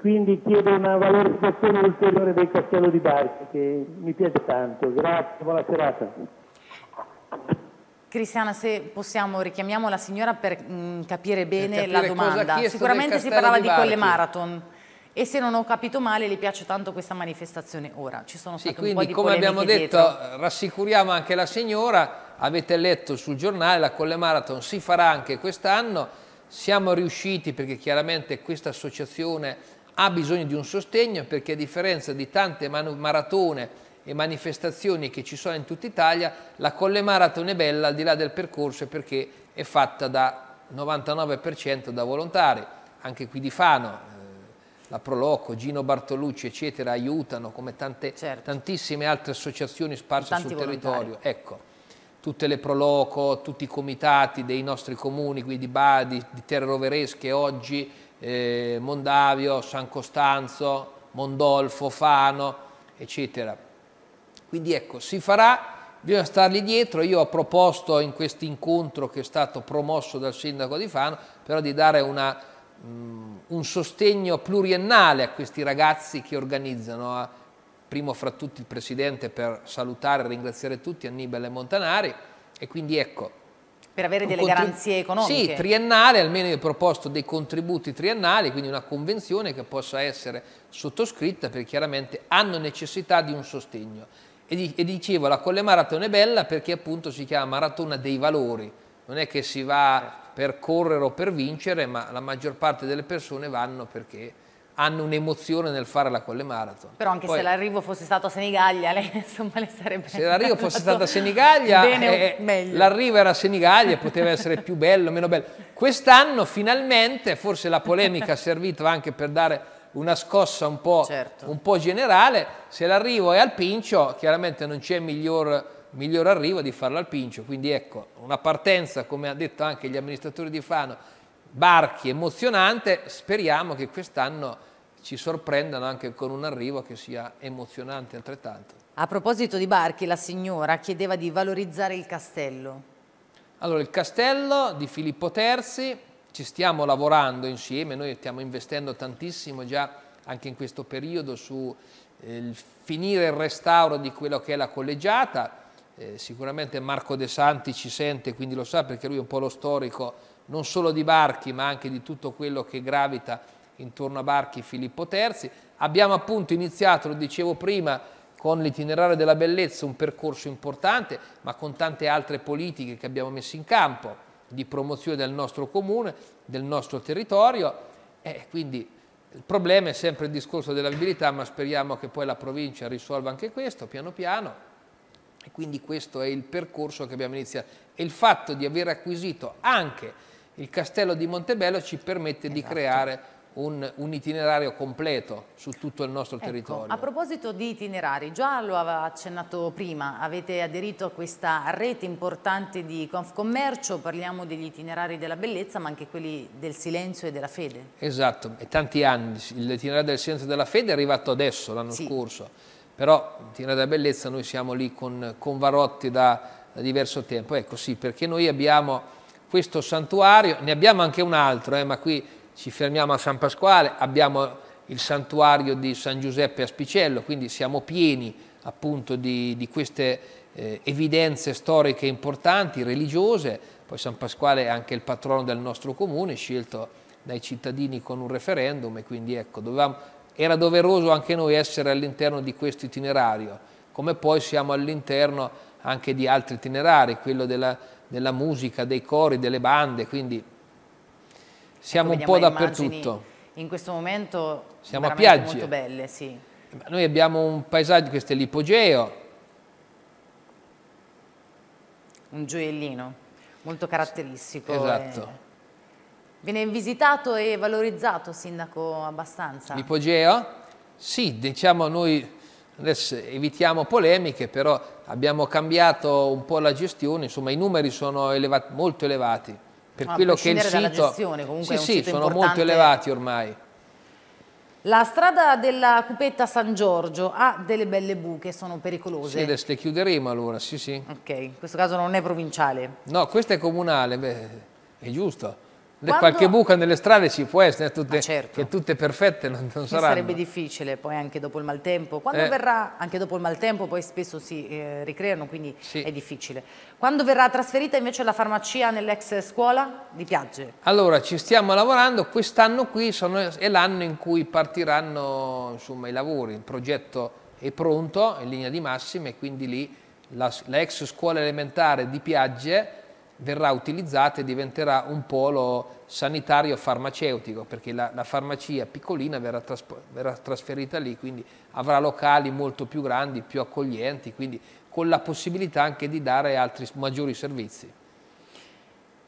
quindi chiedo una valorizzazione ulteriore del castello di Barchi che mi piace tanto. Grazie, buona serata. Cristiana, se possiamo, richiamiamo la signora per mh, mm, capire bene capire la domanda. Sicuramente si parlava di, di Colle Marathon e se non ho capito male le piace tanto questa manifestazione ora. Ci sono sì, quindi come abbiamo detto dietro. Eh, rassicuriamo anche la signora, avete letto sul giornale la Colle Marathon si farà anche quest'anno, siamo riusciti perché chiaramente questa associazione ha bisogno di un sostegno perché a differenza di tante maratone e manifestazioni che ci sono in tutta Italia, la Colle Marathon è bella al di là del percorso perché è fatta da 99% da volontari, anche qui di Fano, eh, la Proloco, Gino Bartolucci, eccetera, aiutano come tante, certo. tantissime altre associazioni sparse Tanti sul volontari. territorio. Ecco, tutte le Proloco, tutti i comitati dei nostri comuni, qui di Badi, di Terre Roveresche oggi, eh, Mondavio, San Costanzo, Mondolfo, Fano, eccetera. Quindi ecco, si farà, bisogna stargli dietro. Io ho proposto in questo incontro che è stato promosso dal sindaco di Fano, però di dare una Mm, un sostegno pluriennale a questi ragazzi che organizzano, eh. primo fra tutti il Presidente per salutare e ringraziare tutti, Annibale Montanari, e quindi ecco. Per avere delle garanzie economiche. Sì, triennale, almeno io ho proposto dei contributi triennali, quindi una convenzione che possa essere sottoscritta perché chiaramente hanno necessità di un sostegno. E, di, e dicevo, la Colle Maratona è bella perché appunto si chiama Maratona dei Valori, non è che si va certo per correre o per vincere, ma la maggior parte delle persone vanno perché hanno un'emozione nel fare la Colle Marathon. Però anche Poi, se l'arrivo fosse stato a Senigallia, lei insomma le sarebbe Se l'arrivo fosse stato a Senigallia, eh, l'arrivo era a Senigallia, poteva essere più bello, meno bello. Quest'anno finalmente, forse la polemica ha servito anche per dare una scossa un po', certo. un po generale, se l'arrivo è al Pincio, chiaramente non c'è miglior miglior arrivo di farlo al Pincio. Quindi ecco, una partenza, come ha detto anche gli amministratori di Fano, Barchi emozionante, speriamo che quest'anno ci sorprendano anche con un arrivo che sia emozionante altrettanto. A proposito di Barchi, la signora chiedeva di valorizzare il castello. Allora, il castello di Filippo Terzi, ci stiamo lavorando insieme, noi stiamo investendo tantissimo già anche in questo periodo su eh, il finire il restauro di quello che è la collegiata, eh, sicuramente Marco De Santi ci sente, quindi lo sa perché lui è un po' lo storico non solo di Barchi ma anche di tutto quello che gravita intorno a Barchi Filippo III. Abbiamo appunto iniziato, lo dicevo prima, con l'itinerario della bellezza, un percorso importante, ma con tante altre politiche che abbiamo messo in campo di promozione del nostro comune, del nostro territorio. Eh, quindi il problema è sempre il discorso della viabilità, ma speriamo che poi la provincia risolva anche questo piano piano. E quindi questo è il percorso che abbiamo iniziato. E il fatto di aver acquisito anche il castello di Montebello ci permette esatto. di creare un, un, itinerario completo su tutto il nostro ecco, territorio. A proposito di itinerari, già lo aveva accennato prima, avete aderito a questa rete importante di Confcommercio, parliamo degli itinerari della bellezza ma anche quelli del silenzio e della fede. Esatto, è tanti anni, l'itinerario del silenzio e della fede è arrivato adesso, l'anno sì. scorso però Tira da Bellezza noi siamo lì con, con Varotti da, da, diverso tempo, ecco sì, perché noi abbiamo questo santuario, ne abbiamo anche un altro, eh, ma qui ci fermiamo a San Pasquale, abbiamo il santuario di San Giuseppe a Spicello, quindi siamo pieni appunto di, di queste eh, evidenze storiche importanti, religiose, poi San Pasquale è anche il patrono del nostro comune, scelto dai cittadini con un referendum e quindi ecco, dovevamo era doveroso anche noi essere all'interno di questo itinerario, come poi siamo all'interno anche di altri itinerari, quello della, della, musica, dei cori, delle bande, quindi siamo ecco, un po' dappertutto. In questo momento siamo a Piaggia. molto belle, sì. Noi abbiamo un paesaggio, questo è l'ipogeo. Un gioiellino molto caratteristico. Esatto. E Viene visitato e valorizzato, Sindaco, abbastanza? L'ipogeo? Sì, diciamo noi adesso evitiamo polemiche, però abbiamo cambiato un po' la gestione, insomma i numeri sono elevati, molto elevati. Per Ma quello che è il sito... Gestione, sì, sì, sono importante. molto elevati ormai. La strada della cupetta San Giorgio ha delle belle buche, sono pericolose. Sì, adesso le chiuderemo allora, sì sì. Ok, in questo caso non è provinciale. No, questa è comunale, beh, è giusto. Quando... Qualche buca nelle strade ci può essere, eh, tutte, ah, certo. che tutte perfette non, non saranno. Sarebbe difficile poi anche dopo il maltempo. Quando eh. verrà, anche dopo il maltempo poi spesso si eh, ricreano, quindi sì. è difficile. Quando verrà trasferita invece la farmacia nell'ex scuola di Piagge? Allora, ci stiamo lavorando, quest'anno qui sono, è l'anno in cui partiranno insomma, i lavori, il progetto è pronto, in linea di massima e quindi lì la, la ex scuola elementare di Piagge verrà utilizzata e diventerà un polo sanitario farmaceutico, perché la, la farmacia piccolina verrà, verrà, trasferita lì, quindi avrà locali molto più grandi, più accoglienti, quindi con la possibilità anche di dare altri maggiori servizi.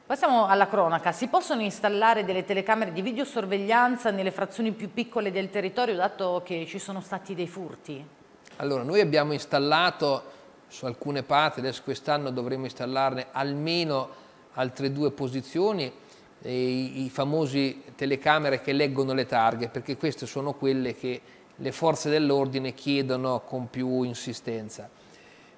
Passiamo alla cronaca. Si possono installare delle telecamere di videosorveglianza nelle frazioni più piccole del territorio, dato che ci sono stati dei furti? Allora, noi abbiamo installato su alcune parti, adesso quest'anno dovremo installarne almeno altre due posizioni, i, i famosi telecamere che leggono le targhe, perché queste sono quelle che le forze dell'ordine chiedono con più insistenza.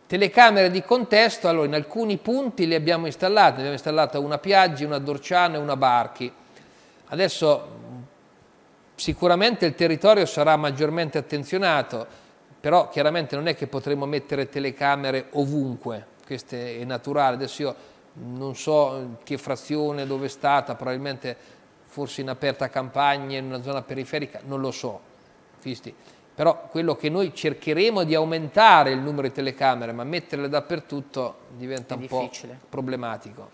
Telecamere di contesto, allora in alcuni punti le abbiamo installate, abbiamo installato una Piaggi, una Dorciano e una Barchi. Adesso sicuramente il territorio sarà maggiormente attenzionato, però chiaramente non è che potremo mettere telecamere ovunque, questo è naturale, adesso io non so che frazione, dove è stata, probabilmente forse in aperta campagna, in una zona periferica, non lo so, Fisti. però quello che noi cercheremo di aumentare il numero di telecamere, ma metterle dappertutto diventa un po' problematico.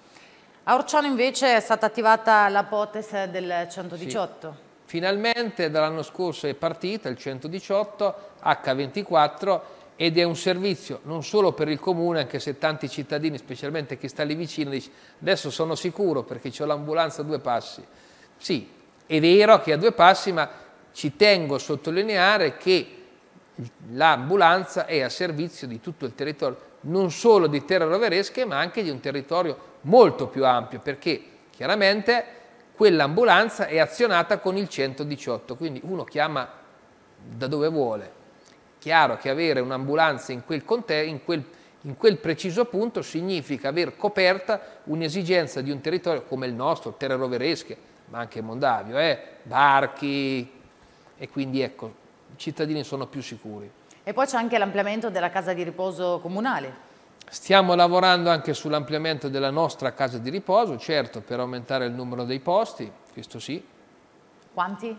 A Orciano invece è stata attivata la POTES del 118. Sì. Finalmente dall'anno scorso è partita il 118 H24 ed è un servizio non solo per il comune, anche se tanti cittadini, specialmente chi sta lì vicino, dice adesso sono sicuro perché ho l'ambulanza a due passi. Sì, è vero che a due passi, ma ci tengo a sottolineare che l'ambulanza è a servizio di tutto il territorio, non solo di terre roveresche, ma anche di un territorio molto più ampio, perché chiaramente quell'ambulanza è azionata con il 118, quindi uno chiama da dove vuole. Chiaro che avere un'ambulanza in, in, in quel, preciso punto significa aver coperta un'esigenza di un territorio come il nostro, terre roveresche, ma anche Mondavio, eh? barchi, e quindi ecco, i cittadini sono più sicuri. E poi c'è anche l'ampliamento della casa di riposo comunale. Stiamo lavorando anche sull'ampliamento della nostra casa di riposo, certo per aumentare il numero dei posti, questo sì. Quanti?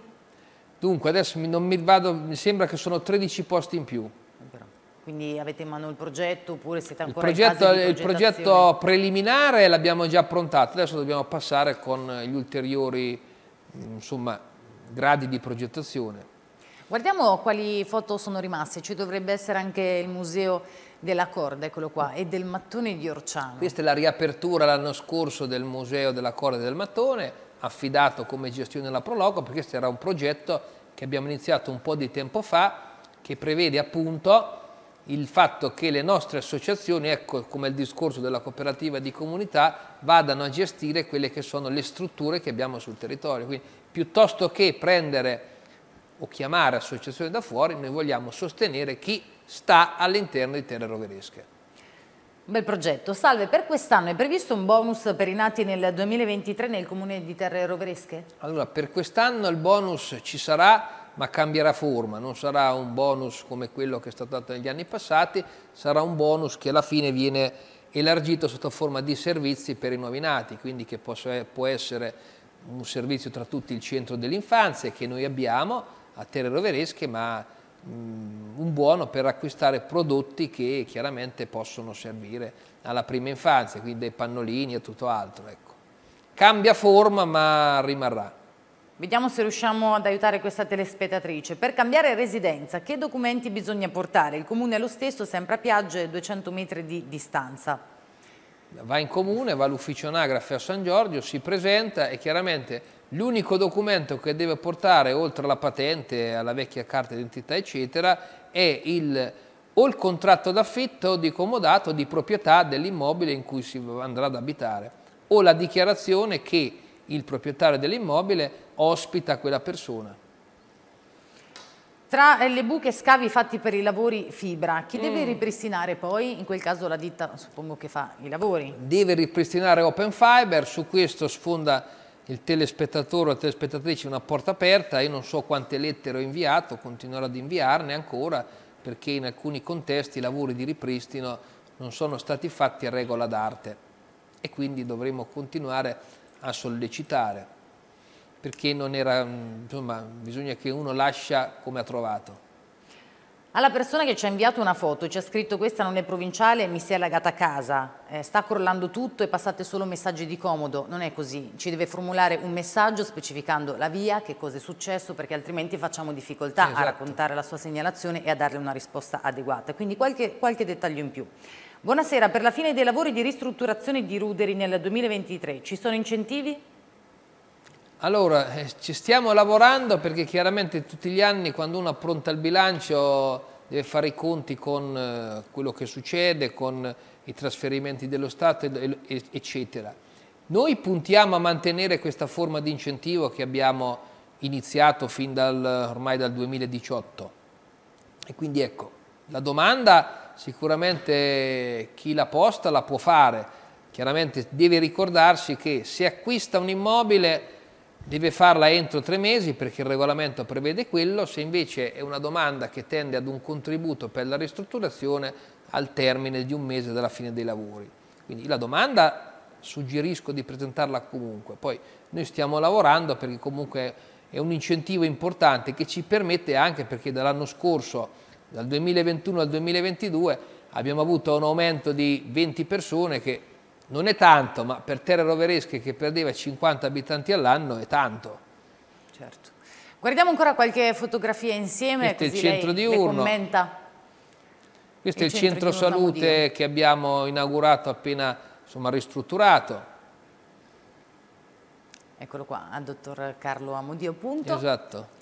Dunque adesso mi, mi, vado, mi sembra che sono 13 posti in più. Quindi avete in mano il progetto oppure siete ancora il progetto, in fase Il progetto preliminare l'abbiamo già approntato, adesso dobbiamo passare con gli ulteriori insomma, gradi di progettazione. Guardiamo quali foto sono rimaste, ci dovrebbe essere anche il museo della corda, eccolo qua, e del mattone di Orciano. Questa è la riapertura l'anno scorso del museo della corda e del mattone, affidato come gestione alla Proloco, perché questo era un progetto che abbiamo iniziato un po' di tempo fa, che prevede appunto il fatto che le nostre associazioni, ecco come il discorso della cooperativa di comunità, vadano a gestire quelle che sono le strutture che abbiamo sul territorio. Quindi piuttosto che prendere o chiamare associazioni da fuori, noi vogliamo sostenere chi sta all'interno di terre roveresche. Bel progetto. Salve, per quest'anno è previsto un bonus per i nati nel 2023 nel comune di Terre Roveresche? Allora, per quest'anno il bonus ci sarà, ma cambierà forma. Non sarà un bonus come quello che è stato dato negli anni passati, sarà un bonus che alla fine viene elargito sotto forma di servizi per i nuovi nati, quindi che può essere un servizio tra tutti il centro dell'infanzia che noi abbiamo, a terre roveresche, ma mh, mm, un buono per acquistare prodotti che chiaramente possono servire alla prima infanzia, quindi dei pannolini e tutto altro. Ecco. Cambia forma ma rimarrà. Vediamo se riusciamo ad aiutare questa telespettatrice. Per cambiare residenza, che documenti bisogna portare? Il comune è lo stesso, sempre a Piagge, 200 metri di distanza. Va in comune, va all'ufficio anagrafe a San Giorgio, si presenta e chiaramente L'unico documento che deve portare oltre alla patente, alla vecchia carta d'identità eccetera è il, o il contratto d'affitto di comodato di proprietà dell'immobile in cui si andrà ad abitare o la dichiarazione che il proprietario dell'immobile ospita quella persona. Tra eh, le buche e scavi fatti per i lavori fibra, chi mm. deve ripristinare poi? In quel caso la ditta suppongo che fa i lavori. Deve ripristinare Open Fiber, su questo sfonda il telespettatore o la telespettatrice una porta aperta, io non so quante lettere ho inviato, continuerò ad inviarne ancora perché in alcuni contesti i lavori di ripristino non sono stati fatti a regola d'arte e quindi dovremo continuare a sollecitare perché non era, mm, insomma, bisogna che uno lascia come ha trovato. Alla persona che ci ha inviato una foto ci ha scritto questa non è provinciale, mi si è allagata a casa, eh, sta crollando tutto e passate solo messaggi di comodo, non è così, ci deve formulare un messaggio specificando la via, che cosa è successo, perché altrimenti facciamo difficoltà esatto. a raccontare la sua segnalazione e a darle una risposta adeguata, quindi qualche, qualche dettaglio in più. Buonasera, per la fine dei lavori di ristrutturazione di Ruderi nel 2023 ci sono incentivi? Allora, eh, ci stiamo lavorando perché chiaramente tutti gli anni quando uno appronta il bilancio deve fare i conti con eh, quello che succede, con i trasferimenti dello Stato, eccetera. Noi puntiamo a mantenere questa forma di incentivo che abbiamo iniziato fin dal, ormai dal 2018. E quindi ecco, la domanda sicuramente chi l'ha posta la può fare. Chiaramente deve ricordarsi che se acquista un immobile deve farla entro tre mesi perché il regolamento prevede quello, se invece è una domanda che tende ad un contributo per la ristrutturazione al termine di un mese dalla fine dei lavori. Quindi la domanda suggerisco di presentarla comunque, poi noi stiamo lavorando perché comunque è un incentivo importante che ci permette anche perché dall'anno scorso, dal 2021 al 2022, abbiamo avuto un aumento di 20 persone che non è tanto, ma per Terre Roveresche che perdeva 50 abitanti all'anno è tanto. Certo. Guardiamo ancora qualche fotografia insieme, Questo è il centro lei diurno. commenta. Questo il è il centro, centro salute che abbiamo inaugurato appena insomma, ristrutturato. Eccolo qua, al dottor Carlo Amodio, appunto. Esatto.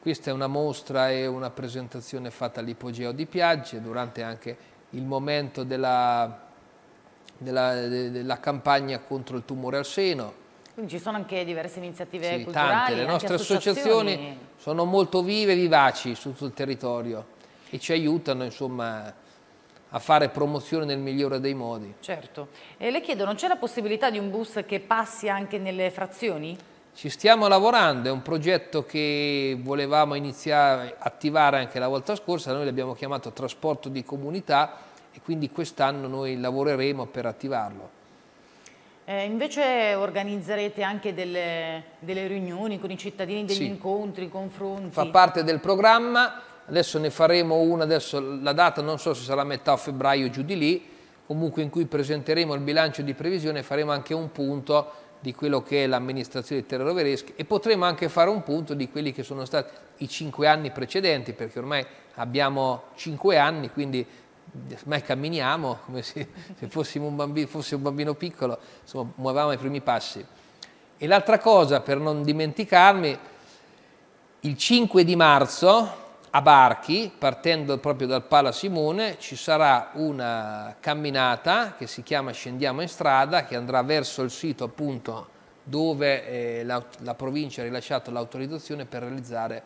Questa è una mostra e una presentazione fatta all'Ipogeo di Piagge durante anche il momento della, della, della campagna contro il tumore al seno. Quindi ci sono anche diverse iniziative sì, culturali. Tante. Le nostre associazioni. associazioni sono molto vive e vivaci su tutto il territorio e ci aiutano insomma a fare promozione nel migliore dei modi. Certo. E le chiedo, non c'è la possibilità di un bus che passi anche nelle frazioni? Ci stiamo lavorando, è un progetto che volevamo iniziare, attivare anche la volta scorsa, noi l'abbiamo chiamato trasporto di comunità e quindi quest'anno noi lavoreremo per attivarlo. Eh, invece organizzerete anche delle, delle, riunioni con i cittadini, degli sì. incontri, confronti? Fa parte del programma, adesso ne faremo una, adesso la data non so se sarà metà febbraio o giù di lì, comunque in cui presenteremo il bilancio di previsione faremo anche un punto di quello che è l'amministrazione di Terra Roveresche e potremo anche fare un punto di quelli che sono stati i cinque anni precedenti, perché ormai abbiamo cinque anni, quindi ormai camminiamo come se, se fossimo un bambino, fosse un bambino piccolo, insomma muovevamo i primi passi. E l'altra cosa, per non dimenticarmi, il 5 di marzo a Barchi, partendo proprio dal Pala Simone, ci sarà una camminata che si chiama Scendiamo in strada, che andrà verso il sito appunto dove eh, la, la, provincia ha rilasciato l'autorizzazione per realizzare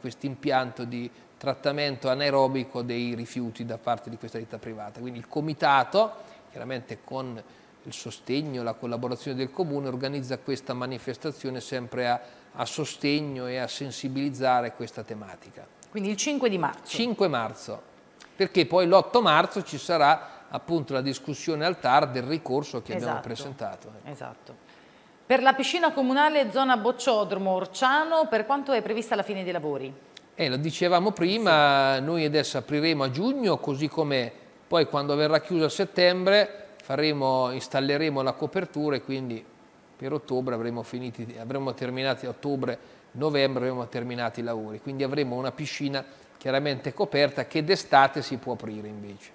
questo impianto di trattamento anaerobico dei rifiuti da parte di questa ditta privata. Quindi il comitato, chiaramente con il sostegno, e la collaborazione del comune, organizza questa manifestazione sempre a, a sostegno e a sensibilizzare questa tematica. Quindi il 5 di marzo? 5 marzo, perché poi l'8 marzo ci sarà appunto la discussione al TAR del ricorso che esatto, abbiamo presentato. Esatto. Per la piscina comunale zona Bocciodromo Orciano, per quanto è prevista la fine dei lavori? Eh, lo dicevamo prima, sì. noi adesso apriremo a giugno, così come poi quando verrà chiuso a settembre faremo, installeremo la copertura e quindi per ottobre avremo, finiti, avremo terminati ottobre, novembre avremo terminati i lavori. Quindi avremo una piscina chiaramente coperta che d'estate si può aprire invece.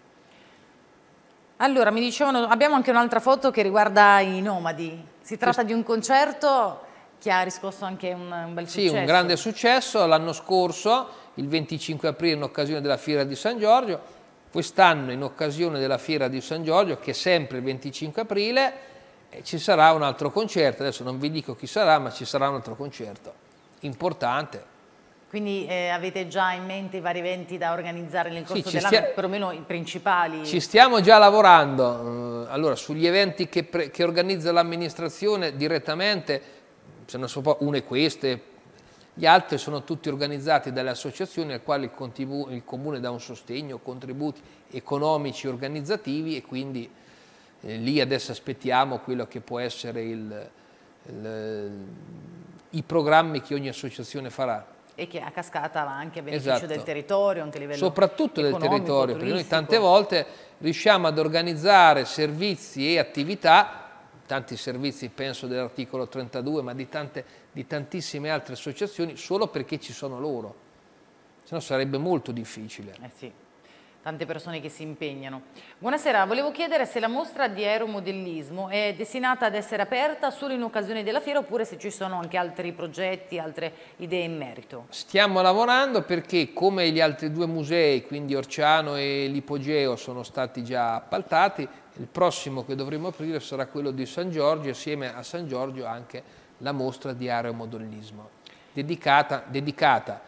Allora, mi dicevano, abbiamo anche un'altra foto che riguarda i nomadi. Si tratta di un concerto che ha riscosso anche un, un bel successo. Sì, un grande successo l'anno scorso, il 25 aprile in occasione della Fiera di San Giorgio, quest'anno in occasione della Fiera di San Giorgio, che è sempre il 25 aprile, eh, ci sarà un altro concerto, adesso non vi dico chi sarà, ma ci sarà un altro concerto importante. Quindi eh, avete già in mente i vari eventi da organizzare nel corso sì, dell'anno, perlomeno i principali? Ci stiamo già lavorando, eh, allora sugli eventi che, che organizza l'amministrazione direttamente una è queste, gli altri sono tutti organizzati dalle associazioni alle quali il, comune dà un sostegno, contributi economici, organizzativi e quindi eh, lì adesso aspettiamo quello che può essere il, il, i programmi che ogni associazione farà. E che a cascata va anche a beneficio esatto. del territorio, anche a livello Soprattutto del territorio, turistico. perché noi tante volte riusciamo ad organizzare servizi e attività tanti servizi, penso dell'articolo 32, ma di, tante, di tantissime altre associazioni, solo perché ci sono loro. Se no sarebbe molto difficile. Eh sì tante persone che si impegnano. Buonasera, volevo chiedere se la mostra di aeromodellismo è destinata ad essere aperta solo in occasione della fiera oppure se ci sono anche altri progetti, altre idee in merito. Stiamo lavorando perché come gli altri due musei, quindi Orciano e l'Ipogeo, sono stati già appaltati, il prossimo che dovremo aprire sarà quello di San Giorgio, assieme a San Giorgio anche la mostra di aeromodellismo, dedicata, dedicata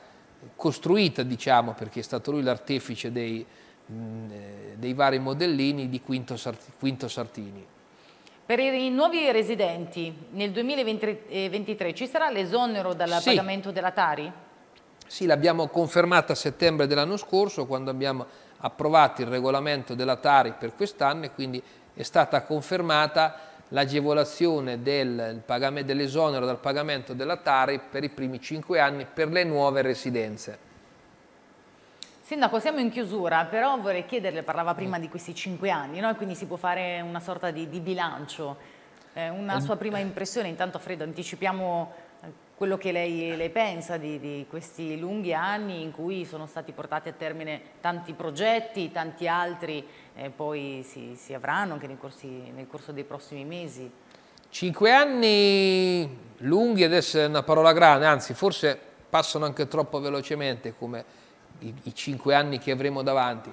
costruita diciamo perché è stato lui l'artefice dei eh, dei vari modellini di Quinto, Sart Quinto Sartini. Per i nuovi residenti nel 2023 eh, ci sarà l'esonero dal sì. pagamento della Tari? Sì, l'abbiamo confermata a settembre dell'anno scorso quando abbiamo approvato il regolamento della Tari per quest'anno e quindi è stata confermata l'agevolazione dell'esonero dal pagamento della Tari per i primi cinque anni per le nuove residenze. Sindaco, siamo in chiusura, però vorrei chiederle, parlava prima mm. di questi cinque anni, no? quindi si può fare una sorta di, di bilancio, eh, una ehm. sua prima impressione, intanto Freddo anticipiamo eh, quello che lei, lei pensa di, di, questi lunghi anni in cui sono stati portati a termine tanti progetti, tanti altri eh, poi si, si, avranno anche corsi, nel corso dei prossimi mesi. Cinque anni lunghi, adesso è una parola grande, anzi forse passano anche troppo velocemente come i, i cinque anni che avremo davanti.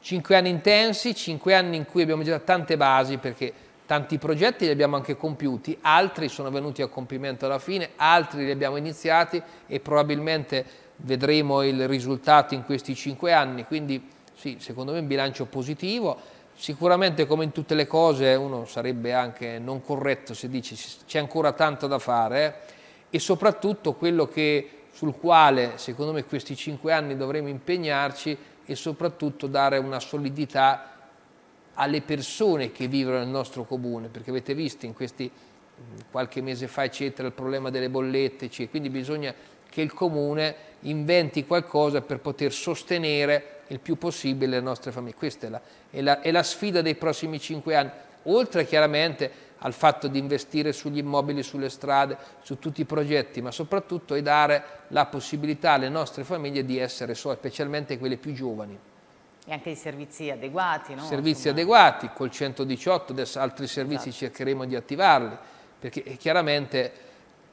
Cinque anni intensi, cinque anni in cui abbiamo già tante basi perché tanti progetti li abbiamo anche compiuti, altri sono venuti a compimento alla fine, altri li abbiamo iniziati e probabilmente vedremo il risultato in questi cinque anni. Quindi sì, secondo me un bilancio positivo. Sicuramente come in tutte le cose uno sarebbe anche non corretto se dice c'è ancora tanto da fare eh? e soprattutto quello che sul quale secondo me questi cinque anni dovremo impegnarci e soprattutto dare una solidità alle persone che vivono nel nostro comune, perché avete visto in questi mm, qualche mese fa eccetera il problema delle bollette, eccetera. quindi bisogna che il comune inventi qualcosa per poter sostenere il più possibile le nostre famiglie. Questa è la, è la, è la sfida dei prossimi cinque anni, oltre chiaramente al fatto di investire sugli immobili, sulle strade, su tutti i progetti, ma soprattutto è dare la possibilità alle nostre famiglie di essere sole, specialmente quelle più giovani. E anche i servizi adeguati, no? Servizi Insomma. adeguati, col 118, adesso altri servizi esatto. cercheremo di attivarli, perché eh, chiaramente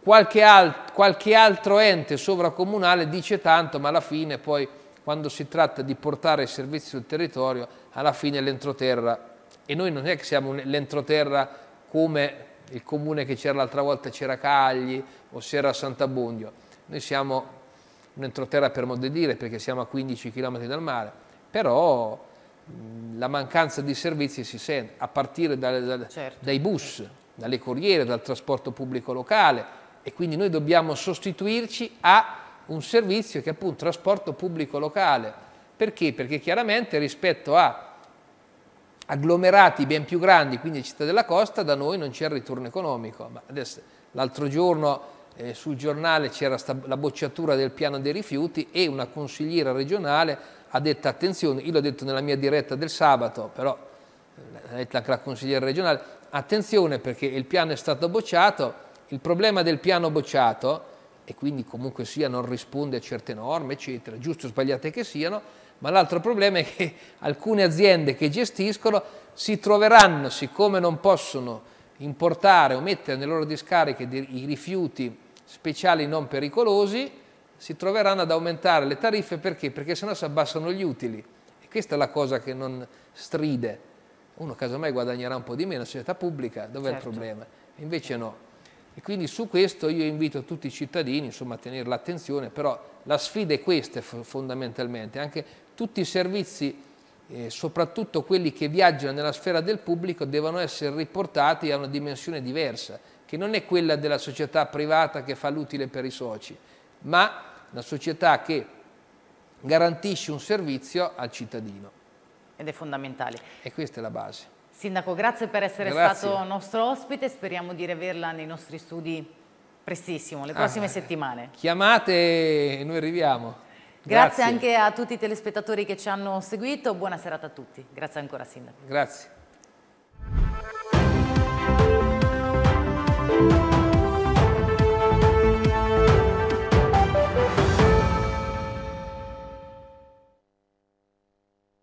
qualche, alt qualche altro ente sovracomunale dice tanto, ma alla fine poi quando si tratta di portare i servizi sul territorio, alla fine l'entroterra, e noi non è che siamo l'entroterra come il comune che c'era l'altra volta c'era Cagli o c'era Sant'Abbondio. Noi siamo un'entroterra per modo di dire perché siamo a 15 km dal mare, però la mancanza di servizi si sente a partire dalle, dalle, certo, dai bus, dalle corriere, dal trasporto pubblico locale e quindi noi dobbiamo sostituirci a un servizio che è appunto trasporto pubblico locale. Perché? Perché chiaramente rispetto a agglomerati ben più grandi, quindi città della costa, da noi non c'è il ritorno economico. l'altro giorno eh, sul giornale c'era la bocciatura del piano dei rifiuti e una consigliera regionale ha detto attenzione, io l'ho detto nella mia diretta del sabato, però eh, l'ha detto anche la consigliera regionale, attenzione perché il piano è stato bocciato, il problema del piano bocciato, e quindi comunque sia non risponde a certe norme, eccetera, giusto o sbagliate che siano, ma l'altro problema è che alcune aziende che gestiscono si troveranno, siccome non possono importare o mettere nelle loro discariche i rifiuti speciali non pericolosi, si troveranno ad aumentare le tariffe perché? Perché sennò si abbassano gli utili. E questa è la cosa che non stride. Uno casomai guadagnerà un po' di meno, la società pubblica, dov'è certo. il problema? Invece no. E quindi su questo io invito tutti i cittadini insomma, a tenere l'attenzione, però la sfida è questa fondamentalmente, anche tutti i servizi, eh, soprattutto quelli che viaggiano nella sfera del pubblico, devono essere riportati a una dimensione diversa, che non è quella della società privata che fa l'utile per i soci, ma la società che garantisce un servizio al cittadino. Ed è fondamentale. E questa è la base. Sindaco, grazie per essere grazie. stato nostro ospite, speriamo di rivederla nei nostri studi prestissimo, le ah, prossime ah, settimane. Chiamate e noi arriviamo. Grazie. anche a tutti i telespettatori che ci hanno seguito, buona serata a tutti. Grazie ancora Sindaco. Grazie.